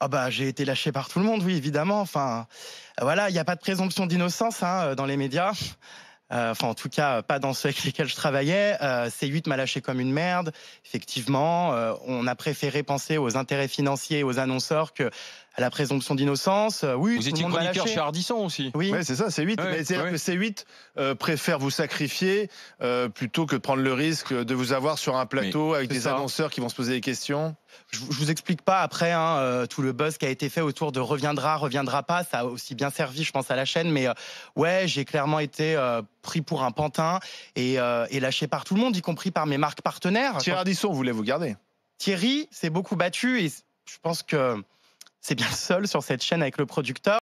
Ah bah j'ai été lâché par tout le monde, oui évidemment. Enfin voilà, il n'y a pas de présomption d'innocence hein, euh, dans les médias. Euh, enfin en tout cas euh, pas dans ceux avec lesquels je travaillais. C8 m'a lâché comme une merde. Effectivement, on a préféré penser aux intérêts financiers, aux annonceurs que à la présomption d'innocence. oui, vous étiez le chroniqueur chez Ardisson aussi. Oui, c'est ça, c 8. Mais cest C8 préfère vous sacrifier plutôt que de prendre le risque de vous avoir sur un plateau avec des annonceurs qui vont se poser des questions je vous explique pas après hein, euh, tout le buzz qui a été fait autour de reviendra, reviendra pas. Ça a aussi bien servi, je pense, à la chaîne. Mais euh, ouais, j'ai clairement été euh, pris pour un pantin et, lâché par tout le monde, y compris par mes marques partenaires. Thierry vous voulait vous garder. Thierry s'est beaucoup battu et je pense que c'est bien seul sur cette chaîne avec le producteur.